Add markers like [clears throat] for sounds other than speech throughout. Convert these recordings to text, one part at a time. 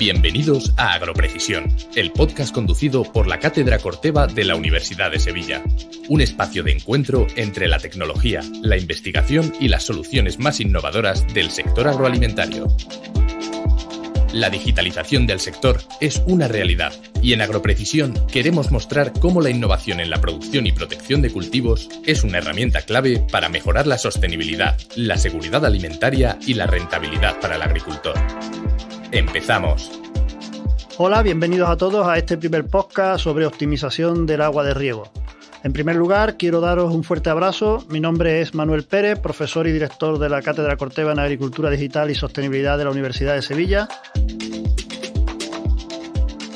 Bienvenidos a Agroprecisión, el podcast conducido por la Cátedra Corteva de la Universidad de Sevilla. Un espacio de encuentro entre la tecnología, la investigación y las soluciones más innovadoras del sector agroalimentario. La digitalización del sector es una realidad y en Agroprecisión queremos mostrar cómo la innovación en la producción y protección de cultivos es una herramienta clave para mejorar la sostenibilidad, la seguridad alimentaria y la rentabilidad para el agricultor. Empezamos. Hola, bienvenidos a todos a este primer podcast sobre optimización del agua de riego. En primer lugar, quiero daros un fuerte abrazo. Mi nombre es Manuel Pérez, profesor y director de la Cátedra Corteva en Agricultura Digital y Sostenibilidad de la Universidad de Sevilla.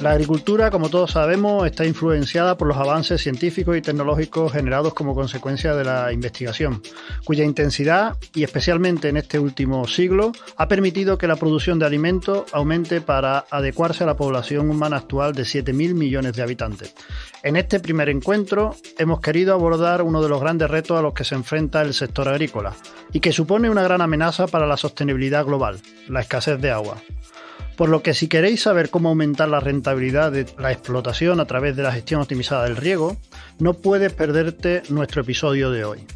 La agricultura, como todos sabemos, está influenciada por los avances científicos y tecnológicos generados como consecuencia de la investigación, cuya intensidad, y especialmente en este último siglo, ha permitido que la producción de alimentos aumente para adecuarse a la población humana actual de 7.000 millones de habitantes. En este primer encuentro hemos querido abordar uno de los grandes retos a los que se enfrenta el sector agrícola y que supone una gran amenaza para la sostenibilidad global, la escasez de agua. Por lo que si queréis saber cómo aumentar la rentabilidad de la explotación a través de la gestión optimizada del riego, no puedes perderte nuestro episodio de hoy.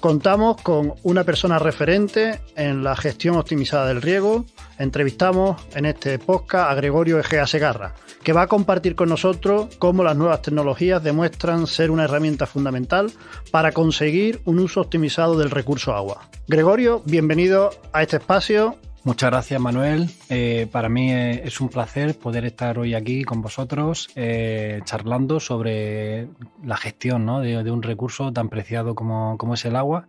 Contamos con una persona referente en la gestión optimizada del riego. Entrevistamos en este podcast a Gregorio Egea Segarra, que va a compartir con nosotros cómo las nuevas tecnologías demuestran ser una herramienta fundamental para conseguir un uso optimizado del recurso agua. Gregorio, bienvenido a este espacio Muchas gracias, Manuel. Eh, para mí eh, es un placer poder estar hoy aquí con vosotros eh, charlando sobre la gestión de, un recurso tan preciado como, es el agua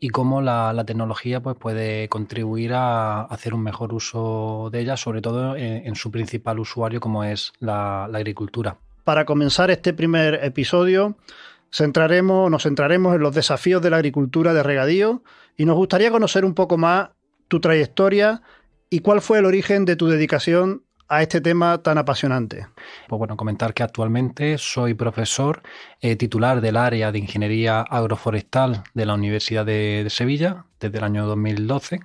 y cómo la, tecnología pues, puede contribuir a hacer un mejor uso de ella, sobre todo en, su principal usuario como es la, agricultura. Para comenzar este primer episodio, nos centraremos en los desafíos de la agricultura de regadío y nos gustaría conocer un poco más tu trayectoria y cuál fue el origen de tu dedicación a este tema tan apasionante. Pues bueno, comentar que actualmente soy profesor eh, titular del área de Ingeniería Agroforestal de la Universidad de, Sevilla desde el año 2012.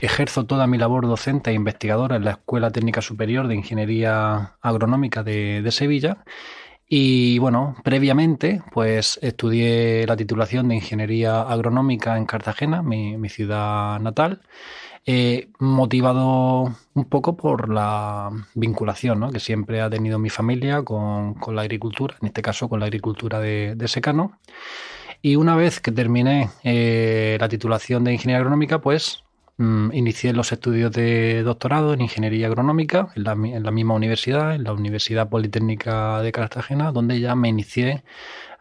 Ejerzo toda mi labor docente e investigadora en la Escuela Técnica Superior de Ingeniería Agronómica de Sevilla y bueno, previamente, pues estudié la titulación de Ingeniería Agronómica en Cartagena, mi, ciudad natal, eh, motivado un poco por la vinculación ¿no? que siempre ha tenido mi familia con, la agricultura, en este caso con la agricultura de, secano. Y una vez que terminé eh, la titulación de Ingeniería Agronómica, pues Mm, inicié los estudios de doctorado en ingeniería agronómica en la, misma universidad, en la Universidad Politécnica de Cartagena, donde ya me inicié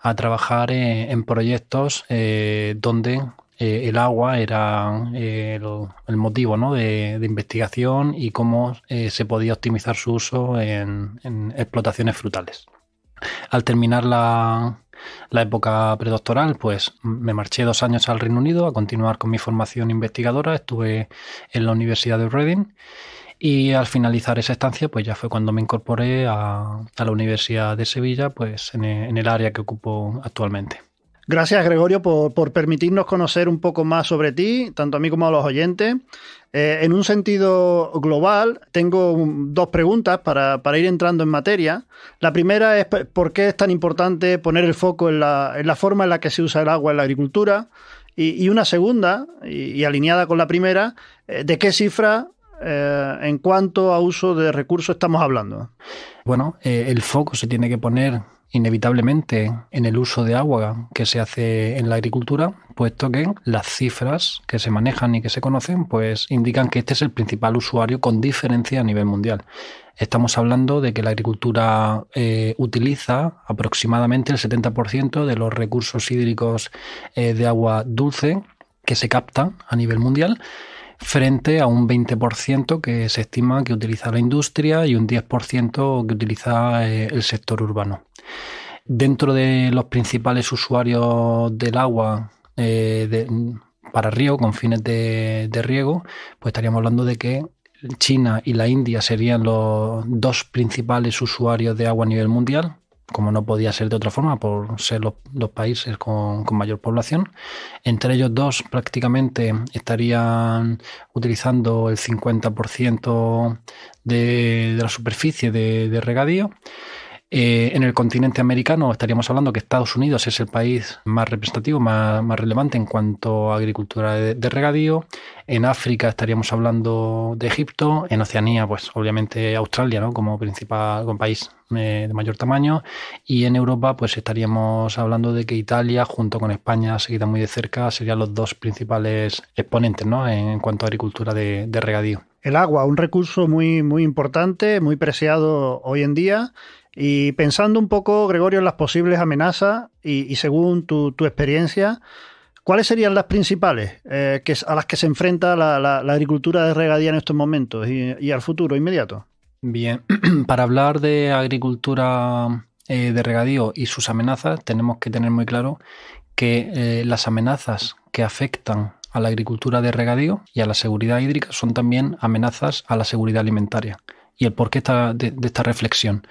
a trabajar en, proyectos eh, donde eh, el agua era eh, el, motivo de, investigación y cómo se podía optimizar su uso en explotaciones frutales. Al terminar la, la época predoctoral, pues me marché dos años al Reino Unido a continuar con mi formación investigadora. Estuve en la Universidad de Reading y al finalizar esa estancia, pues ya fue cuando me incorporé a, la Universidad de Sevilla, pues en el área que ocupo actualmente. Gracias, Gregorio, por, permitirnos conocer un poco más sobre ti, tanto a mí como a los oyentes. Eh, en un sentido global, tengo dos preguntas para, ir entrando en materia. La primera es por qué es tan importante poner el foco en la, forma en la que se usa el agua en la agricultura. Y, una segunda, y, alineada con la primera, eh, ¿de qué cifra eh, en cuanto a uso de recursos estamos hablando? Bueno, el foco se tiene que poner inevitablemente en el uso de agua que se hace en la agricultura, puesto que las cifras que se manejan y que se conocen, pues indican que este es el principal usuario con diferencia a nivel mundial. Estamos hablando de que la agricultura eh, utiliza aproximadamente el 70% de los recursos hídricos eh, de agua dulce que se captan a nivel mundial frente a un 20% que se estima que utiliza la industria y un 10% que utiliza eh, el sector urbano. Dentro de los principales usuarios del agua eh, para río, con fines de, riego, pues estaríamos hablando de que China y la India serían los dos principales usuarios de agua a nivel mundial, como no podía ser de otra forma, por ser los, países con, mayor población. Entre ellos dos prácticamente estarían utilizando el 50% de, de, la superficie de regadío eh, en el continente americano estaríamos hablando que Estados Unidos es el país más representativo, más, relevante en cuanto a agricultura de, regadío. En África estaríamos hablando de Egipto. En Oceanía, pues obviamente Australia, ¿no? Como principal país eh, de mayor tamaño. Y en Europa, pues estaríamos hablando de que Italia, junto con España, seguida muy de cerca, serían los dos principales exponentes, ¿no? En, cuanto a agricultura de, de regadío. El agua, un recurso muy, muy importante, muy preciado hoy en día y pensando un poco, Gregorio, en las posibles amenazas y, según tu, experiencia, ¿cuáles serían las principales eh, que, a las que se enfrenta la, agricultura de regadío en estos momentos y, al futuro inmediato? Bien, [clears throat] para hablar de agricultura eh, de regadío y sus amenazas, tenemos que tener muy claro que eh, las amenazas que afectan a la agricultura de regadío y a la seguridad hídrica son también amenazas a la seguridad alimentaria. Y el porqué de esta reflexión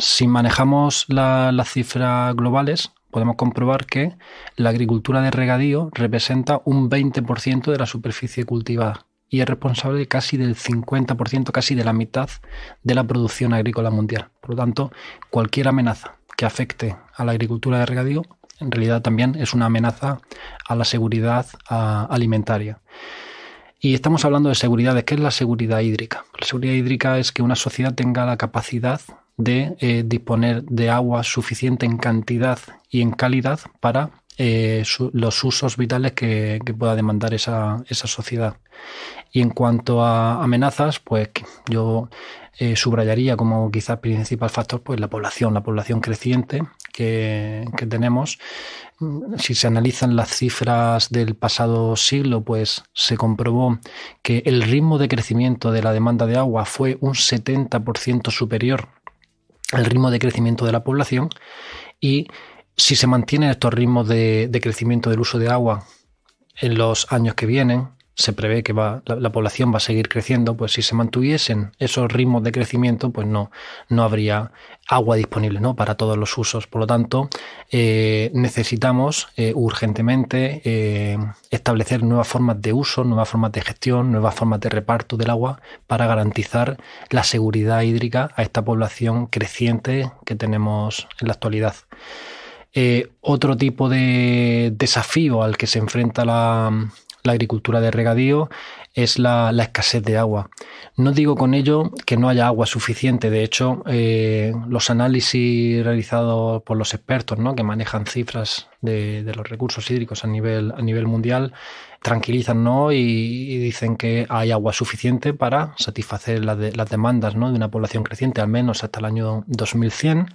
si manejamos las cifras globales, podemos comprobar que la agricultura de regadío representa un 20% de la superficie cultivada y es responsable casi del 50%, casi de la mitad de la producción agrícola mundial. Por lo tanto, cualquier amenaza que afecte a la agricultura de regadío en realidad también es una amenaza a la seguridad alimentaria. Y estamos hablando de seguridad, ¿Qué es la seguridad hídrica? La seguridad hídrica es que una sociedad tenga la capacidad de eh, disponer de agua suficiente en cantidad y en calidad para eh, los usos vitales que, pueda demandar esa, sociedad. Y en cuanto a amenazas, pues yo eh, subrayaría como quizás principal factor pues la población, la población creciente que, tenemos. Si se analizan las cifras del pasado siglo, pues se comprobó que el ritmo de crecimiento de la demanda de agua fue un 70% superior el ritmo de crecimiento de la población y si se mantienen estos ritmos de, crecimiento del uso de agua en los años que vienen, se prevé que la, población va a seguir creciendo, pues si se mantuviesen esos ritmos de crecimiento, pues no, no habría agua disponible ¿no? para todos los usos. Por lo tanto, eh, necesitamos eh, urgentemente eh, establecer nuevas formas de uso, nuevas formas de gestión, nuevas formas de reparto del agua para garantizar la seguridad hídrica a esta población creciente que tenemos en la actualidad. otro tipo de desafío al que se enfrenta la, la agricultura de regadío es la, escasez de agua. No digo con ello que no haya agua suficiente, de hecho, eh, los análisis realizados por los expertos ¿no? que manejan cifras de, los recursos hídricos a nivel, a nivel mundial tranquilizan ¿no? y, dicen que hay agua suficiente para satisfacer las demandas ¿no? de una población creciente, al menos hasta el año 2100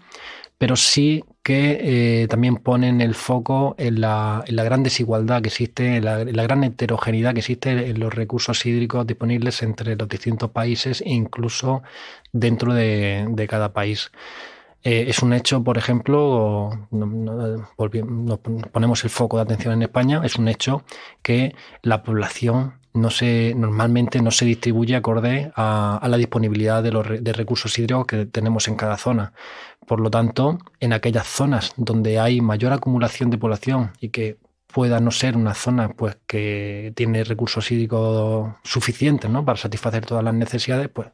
pero sí que eh, también ponen el foco en la, gran desigualdad que existe, en la, gran heterogeneidad que existe en los recursos hídricos disponibles entre los distintos países e incluso dentro de, cada país. Eh, es un hecho, por ejemplo, no, ponemos el foco de atención en España, es un hecho que la población normalmente no se distribuye acorde a, la disponibilidad de los de recursos hídricos que tenemos en cada zona. Por lo tanto, en aquellas zonas donde hay mayor acumulación de población y que pueda no ser una zona pues que tiene recursos hídricos suficientes para satisfacer todas las necesidades, pues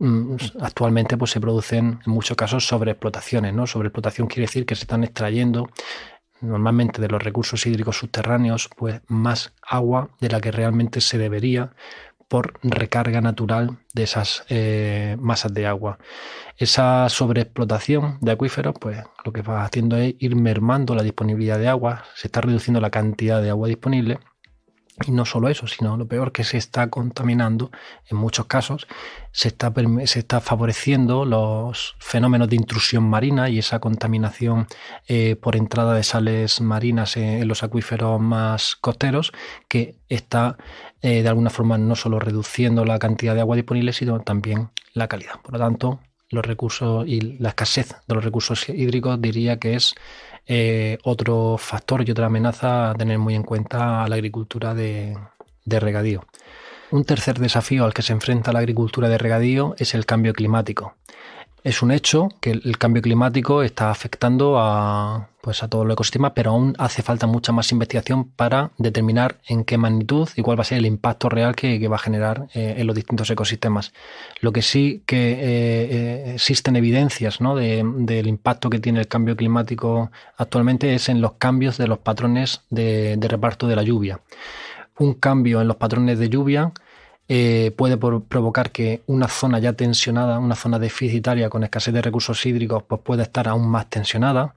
mm, actualmente pues, se producen en muchos casos sobreexplotaciones. ¿no? Sobreexplotación quiere decir que se están extrayendo normalmente de los recursos hídricos subterráneos pues, más agua de la que realmente se debería por recarga natural de esas eh, masas de agua. Esa sobreexplotación de acuíferos, pues lo que va haciendo es ir mermando la disponibilidad de agua, se está reduciendo la cantidad de agua disponible y no solo eso, sino lo peor que se está contaminando, en muchos casos, se está, se está favoreciendo los fenómenos de intrusión marina y esa contaminación eh, por entrada de sales marinas en, los acuíferos más costeros, que está eh, de alguna forma no solo reduciendo la cantidad de agua disponible, sino también la calidad. Por lo tanto, los recursos y la escasez de los recursos hídricos diría que es eh, otro factor y otra amenaza a tener muy en cuenta a la agricultura de regadío. Un tercer desafío al que se enfrenta la agricultura de regadío es el cambio climático es un hecho que el cambio climático está afectando a, pues a todo los ecosistemas, pero aún hace falta mucha más investigación para determinar en qué magnitud y cuál va a ser el impacto real que, va a generar eh, en los distintos ecosistemas. Lo que sí que eh, eh, existen evidencias ¿no? del impacto que tiene el cambio climático actualmente es en los cambios de los patrones de reparto de la lluvia. Un cambio en los patrones de lluvia eh, puede provocar que una zona ya tensionada, una zona deficitaria con escasez de recursos hídricos, pues pueda estar aún más tensionada.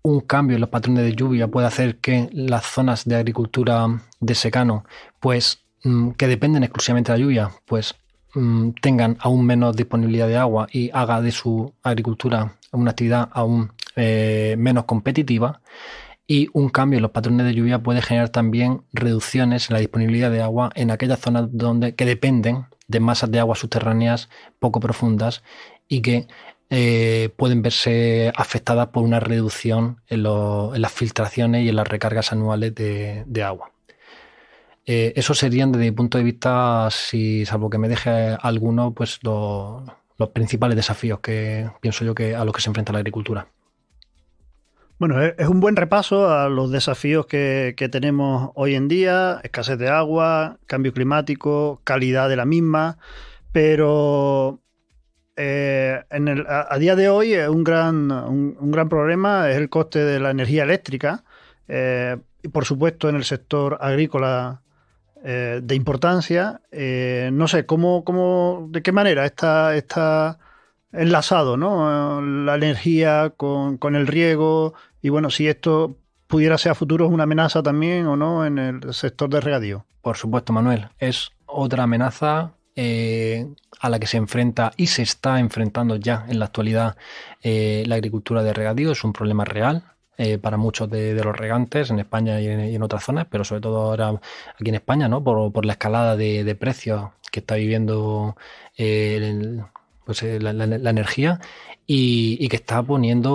Un cambio en los patrones de lluvia puede hacer que las zonas de agricultura de secano, pues mm, que dependen exclusivamente de la lluvia, pues mm, tengan aún menos disponibilidad de agua y haga de su agricultura una actividad aún eh, menos competitiva y un cambio en los patrones de lluvia puede generar también reducciones en la disponibilidad de agua en aquellas zonas donde, que dependen de masas de aguas subterráneas poco profundas y que eh, pueden verse afectadas por una reducción en, las filtraciones y en las recargas anuales de, agua. Eh, eso esos serían, desde mi punto de vista, si salvo que me deje alguno, pues los principales desafíos que pienso yo que a los que se enfrenta la agricultura. Bueno, es un buen repaso a los desafíos que, tenemos hoy en día, escasez de agua, cambio climático, calidad de la misma, pero eh, en el, a, día de hoy un gran, un, un, gran problema es el coste de la energía eléctrica, eh, y por supuesto en el sector agrícola eh, de importancia. no sé, ¿cómo, cómo, ¿de qué manera esta... esta enlazado, ¿no? La energía con, el riego y bueno, si esto pudiera ser a futuro una amenaza también o no en el sector de regadío. Por supuesto, Manuel, es otra amenaza eh, a la que se enfrenta y se está enfrentando ya en la actualidad eh, la agricultura de regadío. Es un problema real, eh, para muchos de, los regantes en España y en, otras zonas, pero sobre todo ahora aquí en España, ¿no? Por, la escalada de, precios que está viviendo el, pues, eh, la, energía y, que está poniendo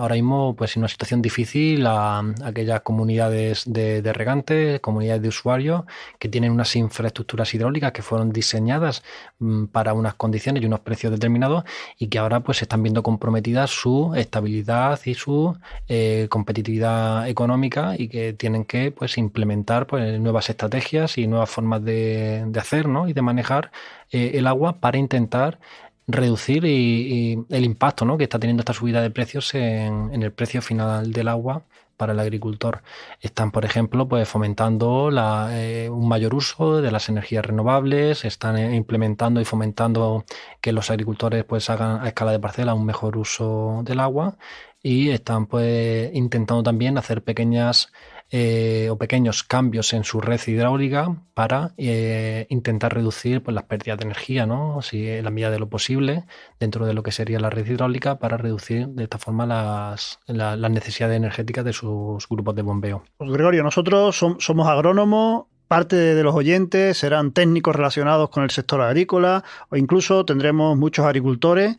ahora mismo pues, en una situación difícil a, aquellas comunidades de, regantes, comunidades de usuarios que tienen unas infraestructuras hidráulicas que fueron diseñadas mm, para unas condiciones y unos precios determinados y que ahora pues están viendo comprometidas su estabilidad y su eh, competitividad económica y que tienen que pues implementar pues, nuevas estrategias y nuevas formas de, hacer y de manejar eh, el agua para intentar reducir el impacto que está teniendo esta subida de precios en, el precio final del agua para el agricultor. Están, por ejemplo, pues fomentando eh, un mayor uso de las energías renovables, están eh, implementando y fomentando que los agricultores pues hagan a escala de parcela un mejor uso del agua y están pues intentando también hacer pequeñas eh, o pequeños cambios en su red hidráulica para eh, intentar reducir pues, las pérdidas de energía, ¿no? Si en la medida de lo posible, dentro de lo que sería la red hidráulica, para reducir de esta forma las, necesidades energéticas de sus grupos de bombeo. Pues, Gregorio, nosotros somos agrónomos, parte de los oyentes serán técnicos relacionados con el sector agrícola o incluso tendremos muchos agricultores.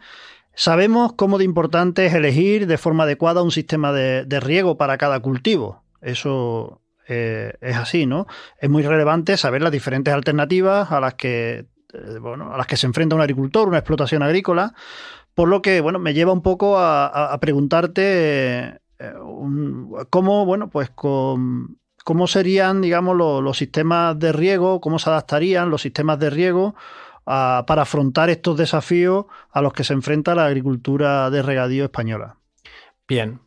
Sabemos cómo de importante es elegir de forma adecuada un sistema de riego para cada cultivo. Eso eh, es así, ¿no? Es muy relevante saber las diferentes alternativas a las que eh, bueno, a las que se enfrenta un agricultor, una explotación agrícola, por lo que bueno, me lleva un poco a, preguntarte eh, cómo, bueno, pues cómo serían, digamos, los, sistemas de riego, cómo se adaptarían los sistemas de riego para afrontar estos desafíos a los que se enfrenta la agricultura de regadío española. Bien,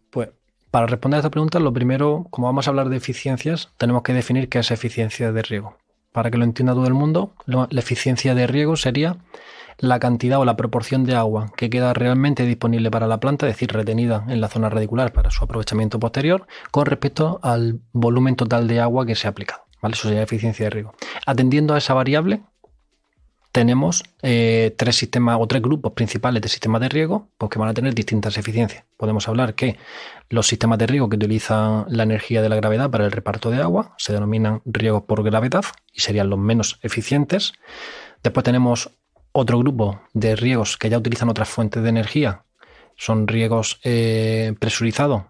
para responder a esta pregunta, lo primero, como vamos a hablar de eficiencias, tenemos que definir qué es eficiencia de riego. Para que lo entienda todo el mundo, la eficiencia de riego sería la cantidad o la proporción de agua que queda realmente disponible para la planta, es decir, retenida en la zona radicular para su aprovechamiento posterior, con respecto al volumen total de agua que se ha aplicado. ¿vale? Eso sería eficiencia de riego. Atendiendo a esa variable, tenemos eh, tres sistemas o tres grupos principales de sistemas de riego porque que van a tener distintas eficiencias. Podemos hablar que los sistemas de riego que utilizan la energía de la gravedad para el reparto de agua se denominan riegos por gravedad y serían los menos eficientes. Después tenemos otro grupo de riegos que ya utilizan otras fuentes de energía. Son riegos eh, presurizados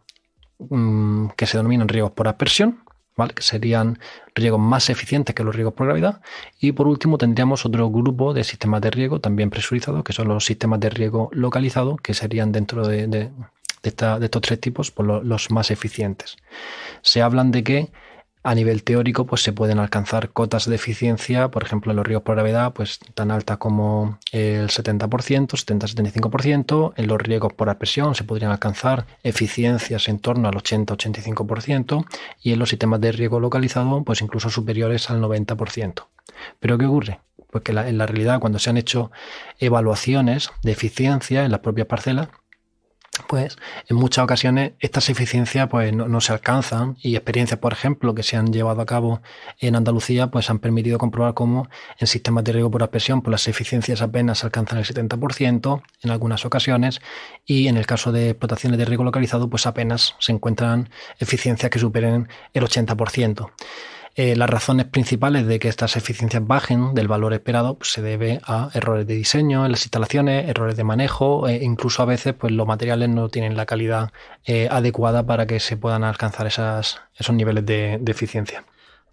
mm, que se denominan riegos por aspersión que serían riegos más eficientes que los riegos por gravedad. Y por último tendríamos otro grupo de sistemas de riego también presurizados, que son los sistemas de riego localizados, que serían dentro de, estos tres tipos pues los más eficientes. Se hablan de que a nivel teórico pues se pueden alcanzar cotas de eficiencia, por ejemplo, en los riegos por gravedad, pues tan alta como el 70%, 70-75%, en los riegos por presión se podrían alcanzar eficiencias en torno al 80-85% y en los sistemas de riego localizado pues incluso superiores al 90%. Pero ¿qué ocurre? Pues que en la realidad cuando se han hecho evaluaciones de eficiencia en las propias parcelas, pues en muchas ocasiones estas eficiencias pues no, se alcanzan y experiencias por ejemplo que se han llevado a cabo en Andalucía pues han permitido comprobar cómo en sistemas de riego por aspersión pues las eficiencias apenas alcanzan el 70% en algunas ocasiones y en el caso de explotaciones de riego localizado pues apenas se encuentran eficiencias que superen el 80%. Eh, las razones principales de que estas eficiencias bajen del valor esperado pues, se debe a errores de diseño en las instalaciones, errores de manejo, eh, incluso a veces pues, los materiales no tienen la calidad eh, adecuada para que se puedan alcanzar esos niveles de, eficiencia.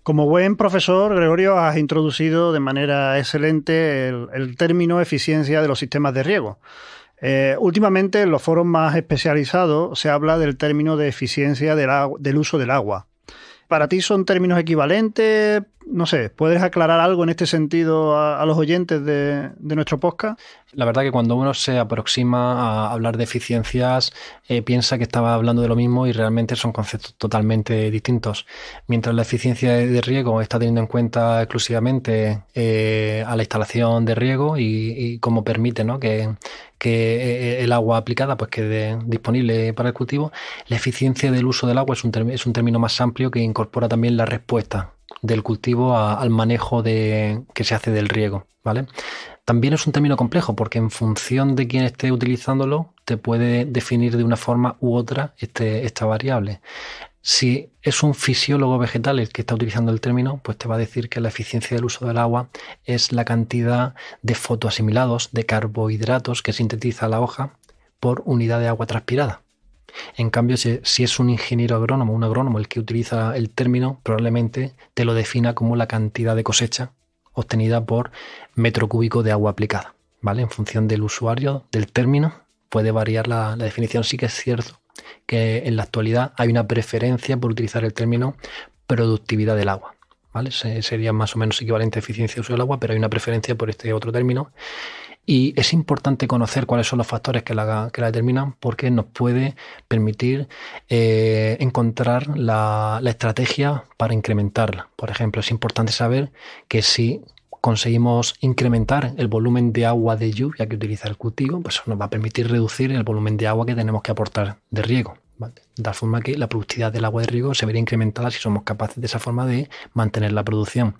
Como buen profesor, Gregorio, has introducido de manera excelente el, término eficiencia de los sistemas de riego. últimamente en los foros más especializados se habla del término de eficiencia del, uso del agua. ¿Para ti son términos equivalentes? no sé, ¿puedes aclarar algo en este sentido a, los oyentes de, nuestro podcast? La verdad que cuando uno se aproxima a hablar de eficiencias, eh, piensa que estaba hablando de lo mismo y realmente son conceptos totalmente distintos. Mientras la eficiencia de riego está teniendo en cuenta exclusivamente eh, a la instalación de riego y, cómo permite que, eh, el agua aplicada pues, quede disponible para el cultivo, la eficiencia del uso del agua es un término más amplio que incorpora también la respuesta del cultivo al manejo de, que se hace del riego, ¿vale? También es un término complejo porque en función de quién esté utilizándolo te puede definir de una forma u otra este, esta variable. Si es un fisiólogo vegetal el que está utilizando el término, pues te va a decir que la eficiencia del uso del agua es la cantidad de fotoasimilados, de carbohidratos que sintetiza la hoja por unidad de agua transpirada. En cambio, si, es un ingeniero agrónomo, un agrónomo el que utiliza el término, probablemente te lo defina como la cantidad de cosecha obtenida por metro cúbico de agua aplicada. ¿Vale? En función del usuario, del término, puede variar la, definición. Sí que es cierto que en la actualidad hay una preferencia por utilizar el término productividad del agua. ¿Vale? sería más o menos equivalente a eficiencia de uso del agua, pero hay una preferencia por este otro término. Y es importante conocer cuáles son los factores que la, que la determinan porque nos puede permitir eh, encontrar la, estrategia para incrementarla. Por ejemplo, es importante saber que si conseguimos incrementar el volumen de agua de lluvia que utiliza el cultivo, pues eso nos va a permitir reducir el volumen de agua que tenemos que aportar de riego. De tal forma que la productividad del agua de riego se vería incrementada si somos capaces de esa forma de mantener la producción.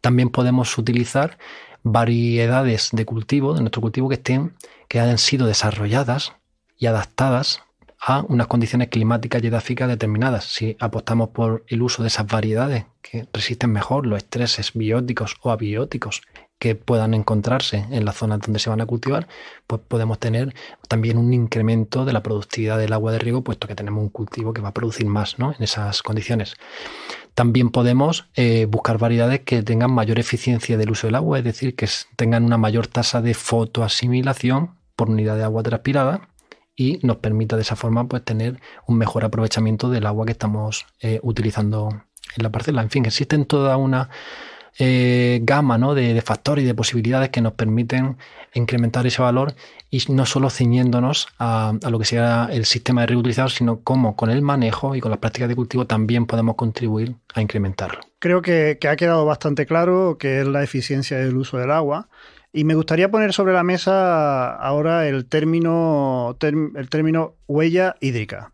También podemos utilizar variedades de cultivo, de nuestro cultivo, que estén, que hayan sido desarrolladas y adaptadas a unas condiciones climáticas y edáficas determinadas. Si apostamos por el uso de esas variedades que resisten mejor los estreses bióticos o abióticos que puedan encontrarse en las zonas donde se van a cultivar, pues podemos tener también un incremento de la productividad del agua de riego, puesto que tenemos un cultivo que va a producir más en esas condiciones. También podemos eh, buscar variedades que tengan mayor eficiencia del uso del agua, es decir, que tengan una mayor tasa de fotoasimilación por unidad de agua transpirada y nos permita de esa forma pues, tener un mejor aprovechamiento del agua que estamos eh, utilizando en la parcela. En fin, existen toda una eh, gama de, factores y de posibilidades que nos permiten incrementar ese valor y no solo ciñéndonos a, lo que sea el sistema de reutilizado, sino cómo con el manejo y con las prácticas de cultivo también podemos contribuir a incrementarlo. Creo que, ha quedado bastante claro que es la eficiencia del uso del agua. Y me gustaría poner sobre la mesa ahora el término, el término huella hídrica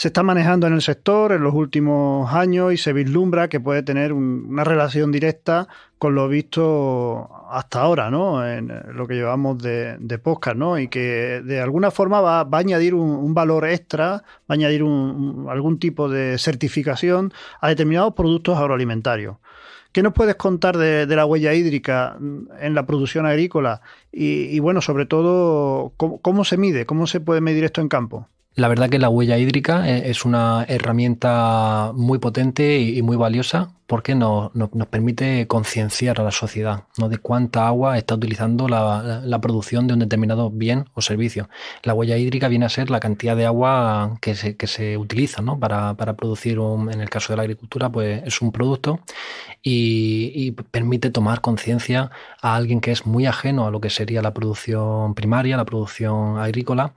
se está manejando en el sector en los últimos años y se vislumbra que puede tener una relación directa con lo visto hasta ahora, ¿no? En eh, lo que llevamos de, de ¿no? Y que de alguna forma va, a añadir un, valor extra, va a añadir algún tipo de certificación a determinados productos agroalimentarios. ¿Qué nos puedes contar de, la huella hídrica en la producción agrícola? Y, bueno, sobre todo, ¿cómo se mide? ¿Cómo se puede medir esto en campo? La verdad que la huella hídrica eh, es una herramienta muy potente y muy valiosa porque nos, permite concienciar a la sociedad ¿no? de cuánta agua está utilizando la, producción de un determinado bien o servicio. La huella hídrica viene a ser la cantidad de agua que se, utiliza ¿no? para, producir, un, en el caso de la agricultura, pues es un producto y permite tomar conciencia a alguien que es muy ajeno a lo que sería la producción primaria, la producción agrícola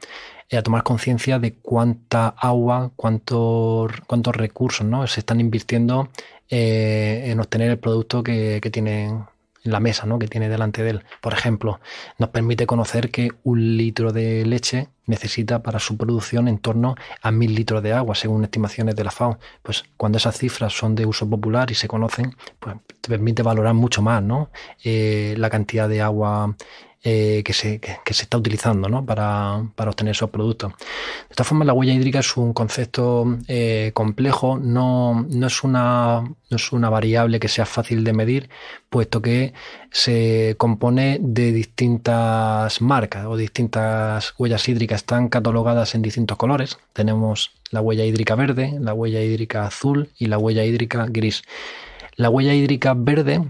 eh, a tomar conciencia de cuánta agua, cuántos recursos se están invirtiendo eh, en obtener el producto que, que tienen en la mesa que tiene delante de él. Por ejemplo, nos permite conocer que un litro de leche necesita para su producción en torno a mil litros de agua, según estimaciones de la FAO. Pues cuando esas cifras son de uso popular y se conocen, pues te permite valorar mucho más eh, la cantidad de agua eh, que, se, está utilizando para, obtener esos productos. De esta forma, la huella hídrica es un concepto eh, complejo, no, no, es una, no es una variable que sea fácil de medir, puesto que se compone de distintas marcas o distintas huellas hídricas, están catalogadas en distintos colores. Tenemos la huella hídrica verde, la huella hídrica azul y la huella hídrica gris. La huella hídrica verde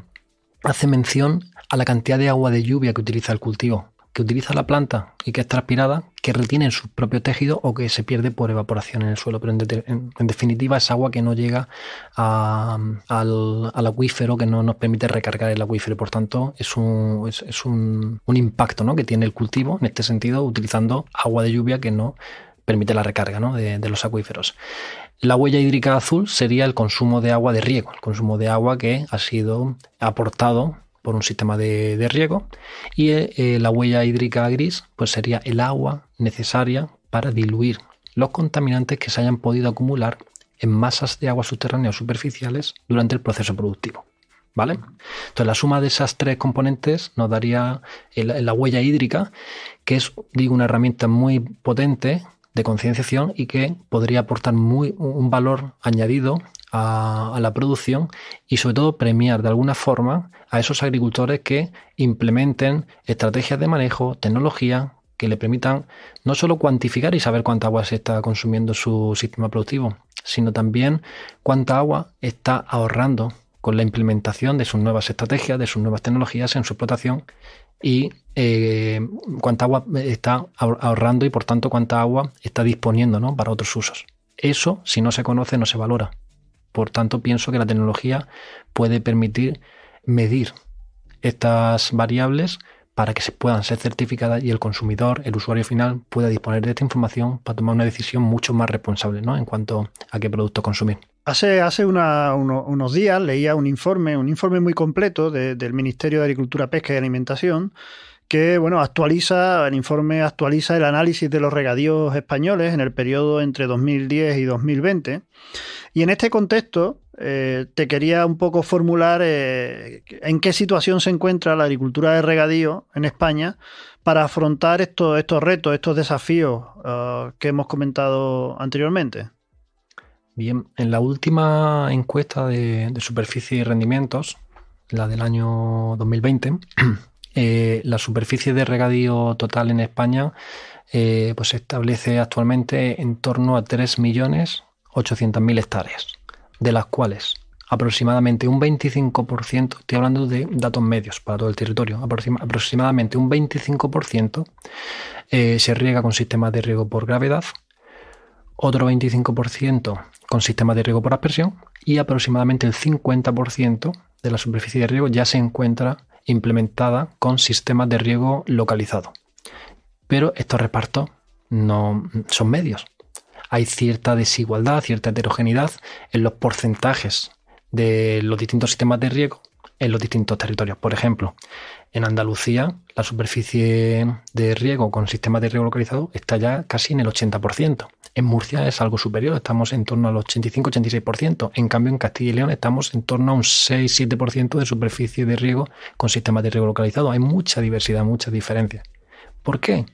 hace mención a la cantidad de agua de lluvia que utiliza el cultivo, que utiliza la planta y que es transpirada, que retiene en sus propios tejidos o que se pierde por evaporación en el suelo. Pero en, definitiva es agua que no llega al, acuífero, que no nos permite recargar el acuífero. Por tanto, es un, impacto ¿no? que tiene el cultivo en este sentido, utilizando agua de lluvia que no permite la recarga de, los acuíferos. La huella hídrica azul sería el consumo de agua de riego, el consumo de agua que ha sido aportado por un sistema de, riego y eh, eh, la huella hídrica gris pues sería el agua necesaria para diluir los contaminantes que se hayan podido acumular en masas de agua subterráneas o superficiales durante el proceso productivo. ¿Vale? Entonces la suma de esas tres componentes nos daría la huella hídrica, que es digo, una herramienta muy potente de concienciación y que podría aportar muy, un valor añadido a, la producción y sobre todo premiar de alguna forma a esos agricultores que implementen estrategias de manejo, tecnología que le permitan no solo cuantificar y saber cuánta agua se está consumiendo su sistema productivo, sino también cuánta agua está ahorrando con la implementación de sus nuevas estrategias, de sus nuevas tecnologías en su explotación y eh, cuánta agua está ahorrando y por tanto cuánta agua está disponiendo ¿no? para otros usos. Eso, si no se conoce, no se valora. Por tanto, pienso que la tecnología puede permitir medir estas variables para que se puedan ser certificadas y el consumidor, el usuario final, pueda disponer de esta información para tomar una decisión mucho más responsable en cuanto a qué producto consumir. Hace, unos días leía un informe, un informe muy completo del Ministerio de Agricultura, Pesca y Alimentación, que bueno, actualiza, el informe actualiza el análisis de los regadíos españoles en el periodo entre 2010 y 2020. Y en este contexto, eh, te quería un poco formular eh, en qué situación se encuentra la agricultura de regadío en España para afrontar estos, retos, estos desafíos ah, que hemos comentado anteriormente. Bien, en la última encuesta de, de superficie y rendimientos, la del año 2020, [clears throat] Eh, la superficie de regadío total en España eh, pues se establece actualmente en torno a 3.800.000 hectáreas, de las cuales aproximadamente un 25%, estoy hablando de datos medios para todo el territorio, aproximadamente un 25% eh, se riega con sistemas de riego por gravedad, otro 25% con sistemas de riego por aspersión y aproximadamente el 50% de la superficie de riego ya se encuentra implementada con sistemas de riego localizado. Pero estos repartos no son medios. Hay cierta desigualdad, cierta heterogeneidad en los porcentajes de los distintos sistemas de riego en los distintos territorios. Por ejemplo, en Andalucía, la superficie de riego con sistema de riego localizado está ya casi en el 80%. En Murcia es algo superior, estamos en torno al 85-86%. En cambio, en Castilla y León estamos en torno a un 6-7% de superficie de riego con sistema de riego localizado. Hay mucha diversidad, muchas diferencias. ¿Por qué?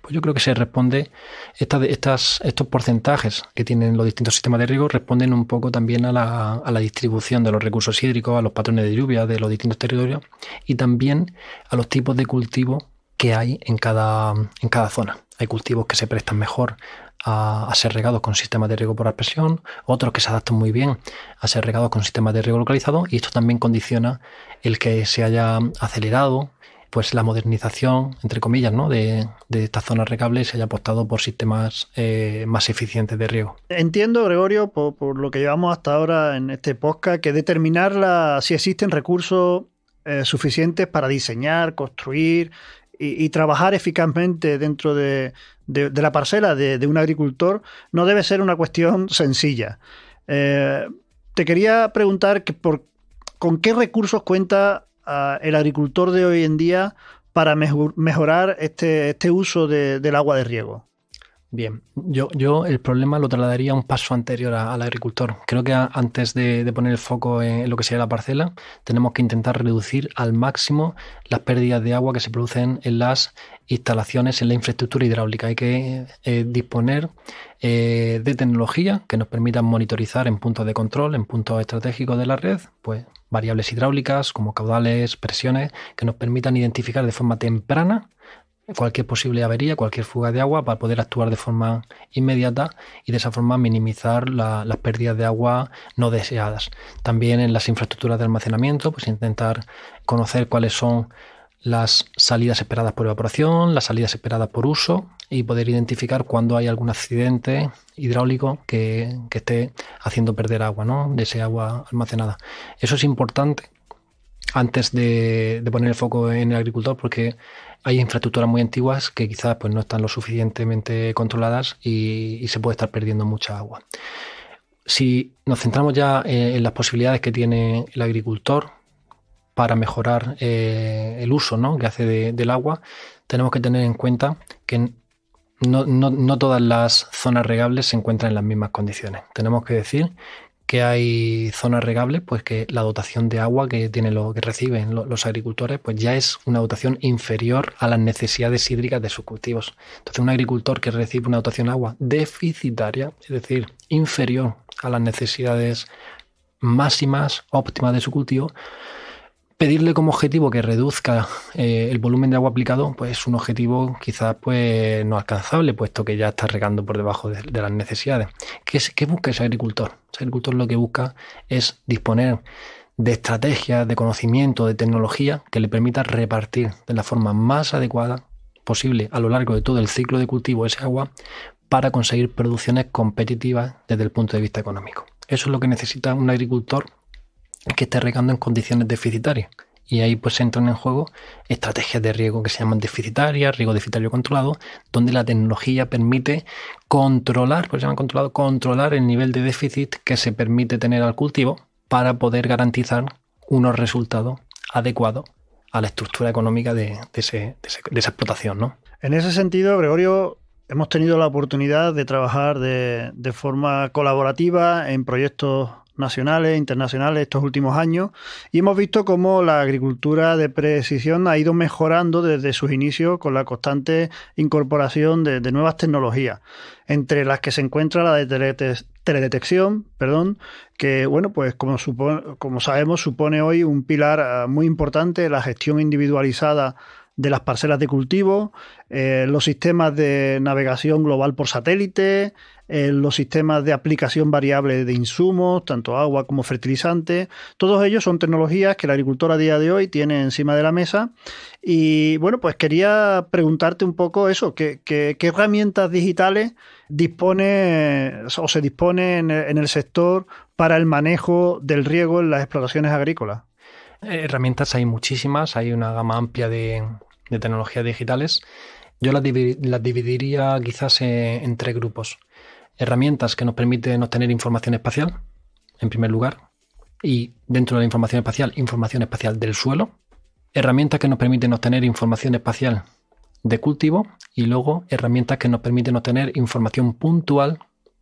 Pues yo creo que se responde, estos porcentajes que tienen los distintos sistemas de riego responden un poco también a la, distribución de los recursos hídricos, a los patrones de lluvia de los distintos territorios y también a los tipos de cultivo que hay en cada, zona. Hay cultivos que se prestan mejor a, ser regados con sistemas de riego por aspersión, otros que se adaptan muy bien a ser regados con sistemas de riego localizado y esto también condiciona el que se haya acelerado pues la modernización, entre comillas, ¿no? de, de estas zonas recables se haya apostado por sistemas eh, más eficientes de riego. Entiendo, Gregorio, por, lo que llevamos hasta ahora en este podcast, que determinar si existen recursos eh, suficientes para diseñar, construir y, trabajar eficazmente dentro de, de, la parcela de, un agricultor no debe ser una cuestión sencilla. Eh, te quería preguntar por, con qué recursos cuenta el agricultor de hoy en día para mejorar este, este uso del agua de riego? Bien, yo, el problema lo trasladaría un paso anterior al agricultor. Creo que antes de, poner el foco en, lo que sería la parcela, tenemos que intentar reducir al máximo las pérdidas de agua que se producen en las instalaciones, en la infraestructura hidráulica. Hay que eh, disponer eh, de tecnología que nos permitan monitorizar en puntos de control, en puntos estratégicos de la red, pues variables hidráulicas como caudales, presiones, que nos permitan identificar de forma temprana cualquier posible avería, cualquier fuga de agua para poder actuar de forma inmediata y de esa forma minimizar las pérdidas de agua no deseadas. También en las infraestructuras de almacenamiento, pues intentar conocer cuáles son las salidas esperadas por evaporación, las salidas esperadas por uso y poder identificar cuando hay algún accidente hidráulico que, que esté haciendo perder agua, ¿no? De ese agua almacenada. Eso es importante antes de, poner el foco en el agricultor porque hay infraestructuras muy antiguas que quizás pues, no están lo suficientemente controladas y, se puede estar perdiendo mucha agua. Si nos centramos ya eh, en las posibilidades que tiene el agricultor para mejorar eh, el uso que hace del agua, tenemos que tener en cuenta que no, no, todas las zonas regables se encuentran en las mismas condiciones. Tenemos que decir que hay zonas regables, pues que la dotación de agua que, tiene lo, que reciben los agricultores, pues ya es una dotación inferior a las necesidades hídricas de sus cultivos. Entonces, un agricultor que recibe una dotación de agua deficitaria, es decir, inferior a las necesidades máximas, óptimas de su cultivo, pedirle como objetivo que reduzca eh, el volumen de agua aplicado, pues es un objetivo quizás pues, no alcanzable, puesto que ya está regando por debajo de, las necesidades. ¿Qué, busca ese agricultor? Ese agricultor lo que busca es disponer de estrategias, de conocimiento, de tecnología que le permita repartir de la forma más adecuada posible a lo largo de todo el ciclo de cultivo ese agua para conseguir producciones competitivas desde el punto de vista económico. Eso es lo que necesita un agricultor que esté regando en condiciones deficitarias. Y ahí pues entran en juego estrategias de riego que se llaman deficitarias, riego deficitario controlado, donde la tecnología permite controlar, pues se llama controlado, controlar el nivel de déficit que se permite tener al cultivo para poder garantizar unos resultados adecuados a la estructura económica de, esa explotación. En ese sentido, Gregorio, hemos tenido la oportunidad de trabajar de forma colaborativa en proyectos nacionales, e internacionales estos últimos años y hemos visto cómo la agricultura de precisión ha ido mejorando desde sus inicios con la constante incorporación de, nuevas tecnologías, entre las que se encuentra la de teledetección, perdón, que bueno, pues como, como sabemos supone hoy un pilar ah, muy importante, la gestión individualizada de las parcelas de cultivo, eh, los sistemas de navegación global por satélite, los sistemas de aplicación variable de insumos, tanto agua como fertilizantes. Todos ellos son tecnologías que el agricultor a día de hoy tiene encima de la mesa. Y bueno, pues quería preguntarte un poco eso, ¿qué, herramientas digitales dispone o se disponen en el, sector para el manejo del riego en las explotaciones agrícolas? Herramientas hay muchísimas, hay una gama amplia de, tecnologías digitales. Yo las, dividiría quizás en tres grupos herramientas que nos permiten obtener información espacial, en primer lugar, y dentro de la información espacial, información espacial del suelo, herramientas que nos permiten obtener información espacial de cultivo y luego herramientas que nos permiten obtener información puntual,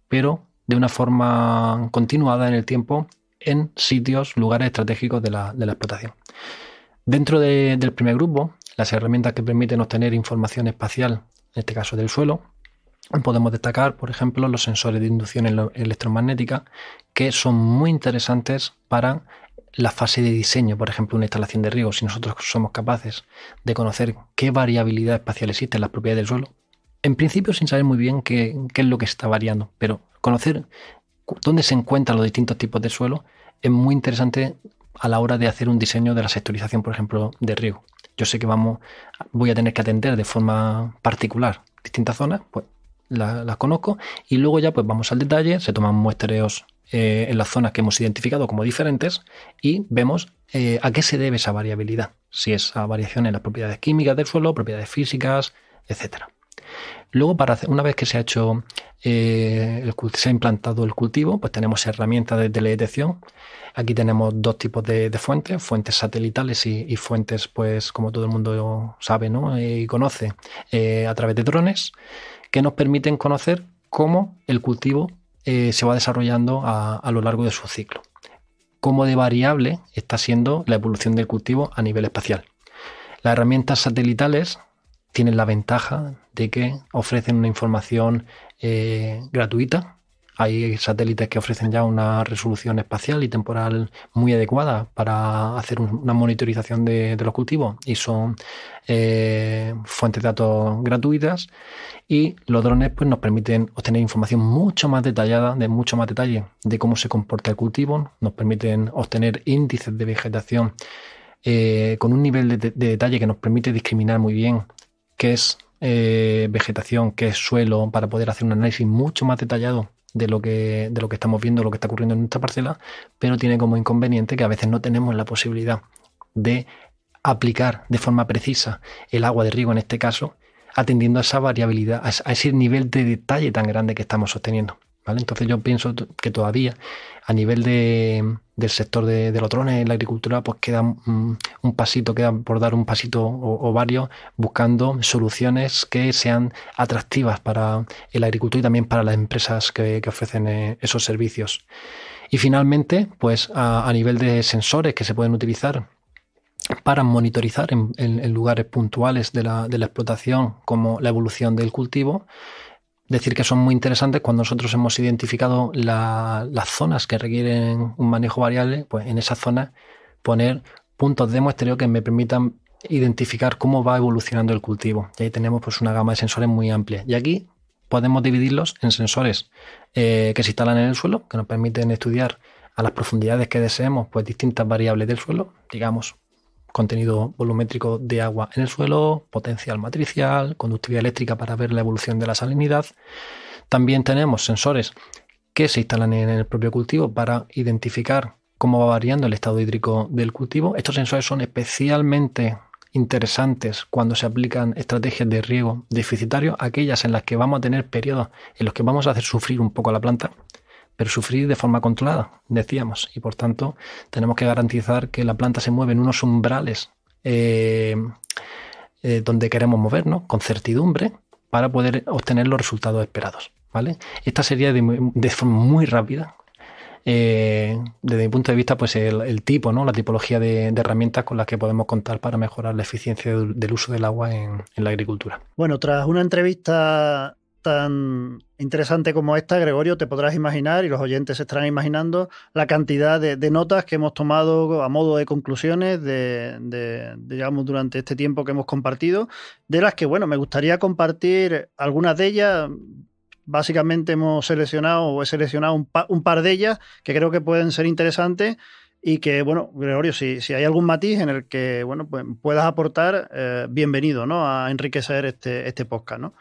pero de una forma continuada en el tiempo en sitios, lugares estratégicos de la, explotación. Dentro del primer grupo, las herramientas que permiten obtener información espacial, en este caso del suelo, podemos destacar, por ejemplo, los sensores de inducción electromagnética, que son muy interesantes para la fase de diseño, por ejemplo, una instalación de riego. Si nosotros somos capaces de conocer qué variabilidad espacial existe en las propiedades del suelo, en principio sin saber muy bien qué, es lo que está variando, pero conocer dónde se encuentran los distintos tipos de suelo es muy interesante a la hora de hacer un diseño de la sectorización, por ejemplo, de riego. Yo sé que vamos, voy a tener que atender de forma particular distintas zonas, pues las conozco y luego ya pues vamos al detalle, se toman muestreos eh, en las zonas que hemos identificado como diferentes y vemos eh, a qué se debe esa variabilidad, si es a variación en las propiedades químicas del suelo, propiedades físicas, etc. Luego, para hacer, una vez que se ha hecho, eh, el, se ha implantado el cultivo, pues tenemos herramientas de teledetección. Aquí tenemos dos tipos de, fuentes, fuentes satelitales y, y, fuentes, pues como todo el mundo sabe ¿no? y conoce, a través de drones que nos permiten conocer cómo el cultivo eh, se va desarrollando a, lo largo de su ciclo, cómo de variable está siendo la evolución del cultivo a nivel espacial. Las herramientas satelitales tienen la ventaja de que ofrecen una información eh, gratuita hay satélites que ofrecen ya una resolución espacial y temporal muy adecuada para hacer una monitorización de, los cultivos y son eh, fuentes de datos gratuitas. Y los drones pues, nos permiten obtener información mucho más detallada, de mucho más detalle de cómo se comporta el cultivo, nos permiten obtener índices de vegetación eh, con un nivel de, detalle que nos permite discriminar muy bien qué es eh, vegetación, qué es suelo, para poder hacer un análisis mucho más detallado de lo que, de lo que estamos viendo, lo que está ocurriendo en nuestra parcela, pero tiene como inconveniente que a veces no tenemos la posibilidad de aplicar de forma precisa el agua de riego en este caso, atendiendo a esa variabilidad, a ese nivel de detalle tan grande que estamos sosteniendo. Entonces yo pienso que todavía a nivel del sector de, los drones, en la agricultura, pues queda mm, un pasito, queda por dar un pasito o, varios buscando soluciones que sean atractivas para el agricultor y también para las empresas que, ofrecen eh, esos servicios. Y finalmente, pues a, nivel de sensores que se pueden utilizar para monitorizar en, lugares puntuales de la, explotación como la evolución del cultivo decir que son muy interesantes cuando nosotros hemos identificado las zonas que requieren un manejo variable, pues en esa zona poner puntos de muestreo que me permitan identificar cómo va evolucionando el cultivo. Y ahí tenemos pues una gama de sensores muy amplia. Y aquí podemos dividirlos en sensores eh, que se instalan en el suelo, que nos permiten estudiar a las profundidades que deseemos, pues distintas variables del suelo, digamos, contenido volumétrico de agua en el suelo, potencial matricial, conductividad eléctrica para ver la evolución de la salinidad. También tenemos sensores que se instalan en el propio cultivo para identificar cómo va variando el estado hídrico del cultivo. Estos sensores son especialmente interesantes cuando se aplican estrategias de riego deficitario, aquellas en las que vamos a tener periodos en los que vamos a hacer sufrir un poco a la planta, pero sufrir de forma controlada, decíamos, y por tanto tenemos que garantizar que la planta se mueve en unos umbrales eh, eh, donde queremos movernos con certidumbre para poder obtener los resultados esperados. ¿vale? Esta sería de, forma muy rápida eh, desde mi punto de vista, pues el, tipo, ¿no? La tipología de, herramientas con las que podemos contar para mejorar la eficiencia del, uso del agua en, la agricultura. Bueno, tras una entrevista tan interesante como esta, Gregorio, te podrás imaginar, y los oyentes se estarán imaginando, la cantidad de, notas que hemos tomado a modo de conclusiones de, digamos, durante este tiempo que hemos compartido, de las que, bueno, me gustaría compartir algunas de ellas. Básicamente hemos seleccionado o he seleccionado un, par de ellas que creo que pueden ser interesantes y que, bueno, Gregorio, si, si, hay algún matiz en el que, bueno, pues puedas aportar, eh, bienvenido, ¿no? A enriquecer este, este podcast, ¿no?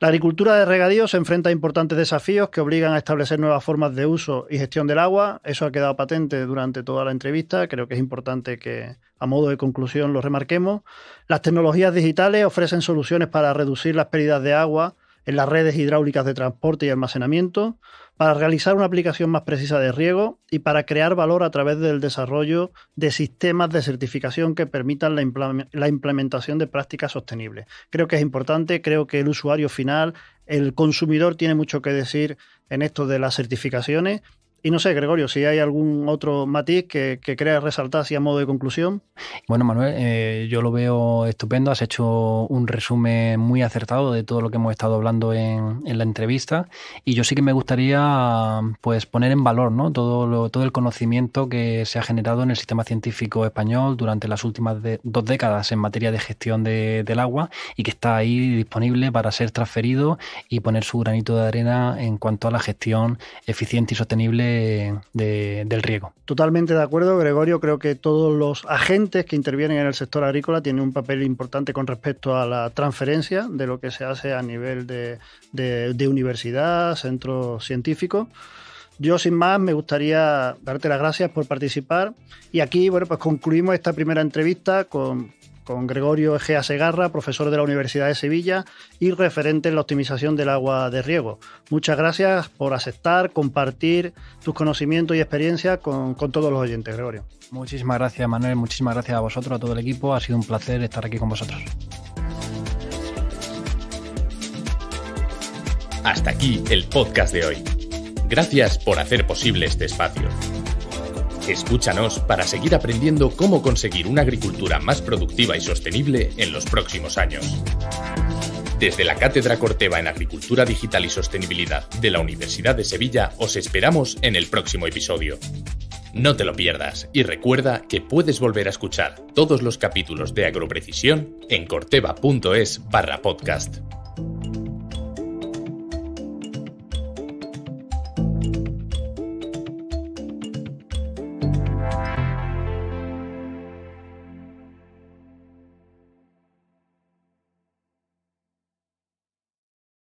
La agricultura de regadío se enfrenta a importantes desafíos que obligan a establecer nuevas formas de uso y gestión del agua. Eso ha quedado patente durante toda la entrevista. Creo que es importante que, a modo de conclusión, lo remarquemos. Las tecnologías digitales ofrecen soluciones para reducir las pérdidas de agua en las redes hidráulicas de transporte y almacenamiento, para realizar una aplicación más precisa de riego y para crear valor a través del desarrollo de sistemas de certificación que permitan la, implementación de prácticas sostenibles. Creo que es importante, creo que el usuario final, el consumidor tiene mucho que decir en esto de las certificaciones y no sé, Gregorio, si hay algún otro matiz que, creas resaltar así a modo de conclusión. Bueno, Manuel, eh, yo lo veo estupendo. Has hecho un resumen muy acertado de todo lo que hemos estado hablando en, la entrevista. Y yo sí que me gustaría pues poner en valor ¿no? todo, todo el conocimiento que se ha generado en el sistema científico español durante las últimas dos décadas en materia de gestión del agua y que está ahí disponible para ser transferido y poner su granito de arena en cuanto a la gestión eficiente y sostenible del riego. Totalmente de acuerdo, Gregorio. Creo que todos los agentes que intervienen en el sector agrícola tienen un papel importante con respecto a la transferencia de lo que se hace a nivel de, universidad, centro científico. Yo sin más me gustaría darte las gracias por participar y aquí bueno pues concluimos esta primera entrevista con, con Gregorio Egea Segarra, profesor de la Universidad de Sevilla y referente en la optimización del agua de riego. Muchas gracias por aceptar, compartir tus conocimientos y experiencias con, con todos los oyentes, Gregorio. Muchísimas gracias, Manuel. Muchísimas gracias a vosotros, a todo el equipo. Ha sido un placer estar aquí con vosotros. Hasta aquí el podcast de hoy. Gracias por hacer posible este espacio. Escúchanos para seguir aprendiendo cómo conseguir una agricultura más productiva y sostenible en los próximos años. Desde la Cátedra Corteva en Agricultura Digital y Sostenibilidad de la Universidad de Sevilla os esperamos en el próximo episodio. No te lo pierdas y recuerda que puedes volver a escuchar todos los capítulos de Agroprecisión en corteva.es barra podcast.